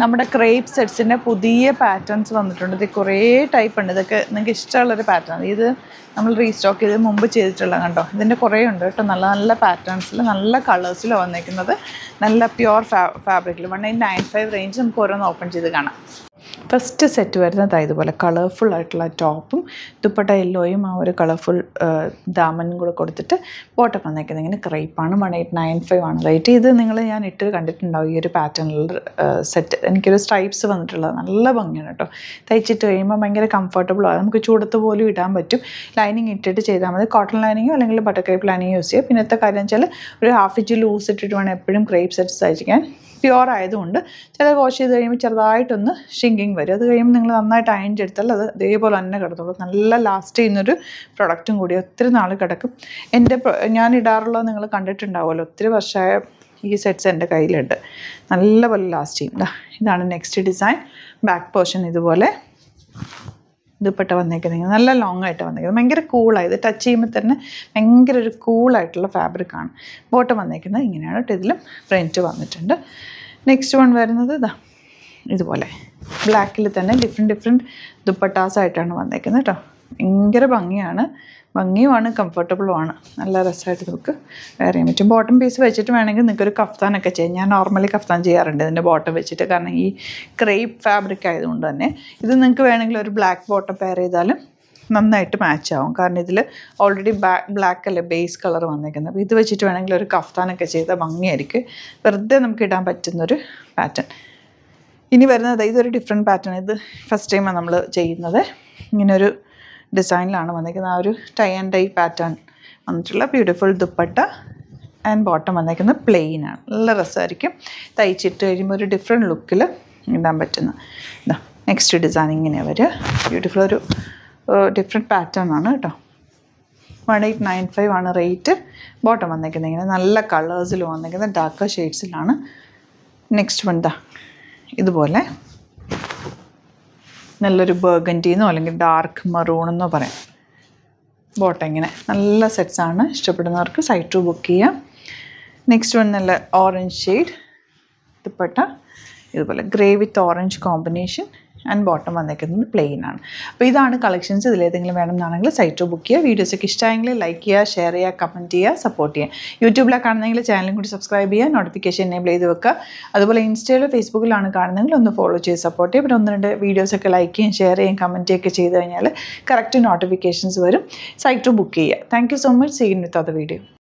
നമ്മുടെ ക്രേപ്പ് സെറ്റ്സിൻ്റെ പുതിയ പാറ്റേൺസ് വന്നിട്ടുണ്ട് ഇത് കുറേ ടൈപ്പ് ഉണ്ട് ഇതൊക്കെ നിങ്ങൾക്ക് ഇഷ്ടമുള്ളൊരു പാറ്റേൺ ഇത് നമ്മൾ റീസ്റ്റോക്ക് ചെയ്ത് മുമ്പ് ചെയ്തിട്ടുള്ള കണ്ടോ ഇതിൻ്റെ കുറേ ഉണ്ട് കേട്ടോ നല്ല നല്ല പാറ്റേൺസിൽ നല്ല കളേഴ്സിൽ വന്നിരിക്കുന്നത് നല്ല പ്യുവർ ഫാ ഫാബ്രിക്കിൽ one nine nine five range നമുക്ക് ഓരോന്ന് ഓപ്പൺ ചെയ്ത് കാണാം ഫസ്റ്റ് സെറ്റ് വരുന്നത് ഇതുപോലെ കളർഫുൾ ആയിട്ടുള്ള ടോപ്പും ദുപ്പട്ട യെല്ലോയും ആ ഒരു കളർഫുൾ ദാമനും കൂടെ കൊടുത്തിട്ട് ബോട്ടം വന്നേക്കുന്നത് ഇങ്ങനെ ക്രൈപ്പാണ് വൺ എയ്റ്റ് നയൻ ഫൈവ് ആണ് റേറ്റ് ഇത് നിങ്ങൾ ഞാൻ ഇട്ട് കണ്ടിട്ടുണ്ടാവും ഈ ഒരു പാറ്റേണിൽ സെറ്റ് എനിക്കൊരു സ്ട്രൈപ്സ് വന്നിട്ടുള്ളത് നല്ല ഭംഗിയാണ് കേട്ടോ തയ്ച്ചിട്ട് കഴിയുമ്പോൾ ഭയങ്കര കംഫർട്ടബിളാണ് നമുക്ക് ചൂടത്ത് പോലും ഇടാൻ പറ്റും ലൈനിങ് ഇട്ടിട്ട് ചെയ്താൽ മതി കോട്ടൺ ലൈനിങ്ങോ അല്ലെങ്കിൽ ബട്ടർ ക്രൈപ്പ് ലൈനിങ്ങോ യൂസ് ചെയ്യുക പിന്നത്തെ കാര്യം വെച്ചാൽ ഒരു ഹാഫ് ഇഞ്ച് ലൂസ് ഇട്ടിട്ട് വേണം എപ്പോഴും ക്രൈപ്പ് സെറ്റ്സ് സഹിക്കാൻ പ്യുവർ ആയതുകൊണ്ട് ചില വാഷ് ചെയ്ത് കഴിയുമ്പോൾ ചെറുതായിട്ടൊന്ന് ഷിങ്കിങ് വരും അത് കഴിയുമ്പോൾ നിങ്ങൾ നന്നായിട്ട് അയൺ ചെയ്തെടുത്താൽ അത് അതേപോലെ തന്നെ കിടത്തുള്ളൂ നല്ല ലാസ്റ്റ് ചെയ്യുന്നൊരു പ്രൊഡക്റ്റും കൂടി ഒത്തിരി നാൾ കിടക്കും എൻ്റെ ഞാൻ ഇടാറുള്ളത് നിങ്ങൾ കണ്ടിട്ടുണ്ടാവുമല്ലോ ഒത്തിരി വർഷമായ ഈ സെറ്റ്സ് എൻ്റെ കയ്യിലുണ്ട് നല്ലപോലെ ലാസ്റ്റ് ചെയ്യും ഇതാണ് നെക്സ്റ്റ് ഡിസൈൻ ബാക്ക് പോർഷൻ ഇതുപോലെ ദുപ്പട്ട വന്നേക്കുന്നത് നല്ല ലോങ് ആയിട്ട് വന്നേക്കുന്നത് ഭയങ്കര കൂളായി ഇത് ടച്ച് ചെയ്യുമ്പോൾ തന്നെ ഭയങ്കര ഒരു കൂളായിട്ടുള്ള ഫാബ്രിക്കാണ് ബോട്ടം വന്നേക്കുന്നത് ഇങ്ങനെയാണ് ഇതിലും പ്രിൻറ്റ് വന്നിട്ടുണ്ട് നെക്സ്റ്റ് വൺ വരുന്നത് ഇതാ ഇതുപോലെ ബ്ലാക്കിൽ തന്നെ ഡിഫറെൻ്റ് ഡിഫറെൻറ്റ് ദുപ്പട്ടാസ് ആയിട്ടാണ് വന്നേക്കുന്നത് കേട്ടോ ഭയങ്കര ഭംഗിയാണ് ഭംഗിയുമാണ് കംഫർട്ടബിളുമാണ് നല്ല രസമായിട്ട് നമുക്ക് വേറെ ചെയ്യാൻ പറ്റും ബോട്ടം പീസ് വെച്ചിട്ട് വേണമെങ്കിൽ ഒരു കഫ്താനൊക്കെ ചെയ്യാം ഞാൻ നോർമലി കഫ്താൻ ചെയ്യാറുണ്ട് ഇതിൻ്റെ ബോട്ടം വെച്ചിട്ട് കാരണം ഈ ക്രേപ്പ് ഫാബ്രിക് ആയതുകൊണ്ട് തന്നെ ഇത് നിങ്ങൾക്ക് വേണമെങ്കിൽ ഒരു ബ്ലാക്ക് ബോട്ടം പെയർ ചെയ്താലും നന്നായിട്ട് മാച്ച് ആവും കാരണം ഇതിൽ ഓൾറെഡി ബ്ലാക്ക് അല്ലേ ബേസ് കളർ വന്നേക്കുന്നത് അപ്പോൾ ഇത് വെച്ചിട്ട് വേണമെങ്കിൽ ഒരു കഫ്താനൊക്കെ ചെയ്താൽ ഭംഗിയായിരിക്കും വെറുതെ നമുക്ക് ഇടാൻ പറ്റുന്നൊരു പാറ്റേൺ ഇനി വരുന്നത് ഇതൊരു ഡിഫറെൻറ്റ് പാറ്റേൺ ഇത് ഫസ്റ്റ് ടൈമാണ് നമ്മൾ ചെയ്യുന്നത് ഇങ്ങനൊരു ഡിസൈനിലാണ് വന്നിരിക്കുന്നത് ആ ഒരു ടൈ ആൻഡ് ടൈ പാറ്റേൺ വന്നിട്ടുള്ള ബ്യൂട്ടിഫുൾ ദുപ്പട്ട ആൻഡ് ബോട്ടം വന്നിരിക്കുന്നത് പ്ലെയിൻ ആണ് നല്ല രസമായിരിക്കും തയ്ച്ചിട്ട് കഴിയുമ്പോൾ ഒരു ഡിഫറെൻ്റ് ലുക്കിൽ ഇടാൻ പറ്റുന്ന ഇതാ നെക്സ്റ്റ് ഡിസൈൻ ഇങ്ങനെ വരിക ബ്യൂട്ടിഫുൾ ഒരു ഡിഫറെൻറ്റ് പാറ്റേൺ ആണ് കേട്ടോ വൺ എയ്റ്റ് നയൻ ഫൈവ് ആണ് റേറ്റ് ബോട്ടം വന്നിരിക്കുന്നത് ഇങ്ങനെ നല്ല കളേഴ്സിൽ വന്നിരിക്കുന്നത് ഡാർക്കർ ഷെയ്ഡ്സിലാണ് നെക്സ്റ്റ് വൺ ദാ ഇതുപോലെ നല്ലൊരു ബേഗൻറ്റീന്നോ അല്ലെങ്കിൽ ഡാർക്ക് മറൂണെന്നോ പറയാം ബോട്ട ഇങ്ങനെ നല്ല സെറ്റ്സാണ് ഇഷ്ടപ്പെടുന്നവർക്ക് സൈറ്റ് ടു ബുക്ക് ചെയ്യാം നെക്സ്റ്റ് വൺ നല്ല ഓറഞ്ച് ഷെയ്ഡ് ദുപ്പട്ട ഇതുപോലെ grey with orange combination and bottom വന്നേക്കുന്നത് പ്ലെയിൻ ആണ് അപ്പോൾ ഇതാണ് കളക്ഷൻസ് ഇതിലേതെങ്കിലും എന്നാണെങ്കിൽ സൈറ്റ് ബുക്ക് ചെയ്യുക വീഡിയോസൊക്കെ ഇഷ്ടമായെങ്കിൽ ലൈക്ക് ചെയ്യുക ഷെയർ ചെയ്യുക കമൻറ്റ് ചെയ്യുക സപ്പോർട്ട് ചെയ്യുക യൂട്യൂബിലാണ് കാണുന്നെങ്കിൽ ചാനലും കൂടി സബ്സ്ക്രൈബ് ചെയ്യുക നോട്ടിഫിക്കേഷൻ എനേബിൾ ചെയ്ത് വെക്കുക അതുപോലെ ഇൻസ്റ്റയിലോ ഫേസ്ബുക്കിലാണ് കാണുന്നെങ്കിൽ ഒന്ന് ഫോളോ ചെയ്ത് സപ്പോർട്ട് ചെയ്യുക പിന്നെ ഒന്ന് രണ്ട് വീഡിയോസൊക്കെ ലൈക്ക് ചെയ്യും ഷെയർ ചെയ്യും കമൻറ്റ് ഒക്കെ ചെയ്ത് കഴിഞ്ഞാൽ കറക്റ്റ് നോട്ടിഫിക്കേഷൻസ് വരും സൈറ്റ് ബുക്ക് ചെയ്യുക thank so much seen with അത് വീഡിയോ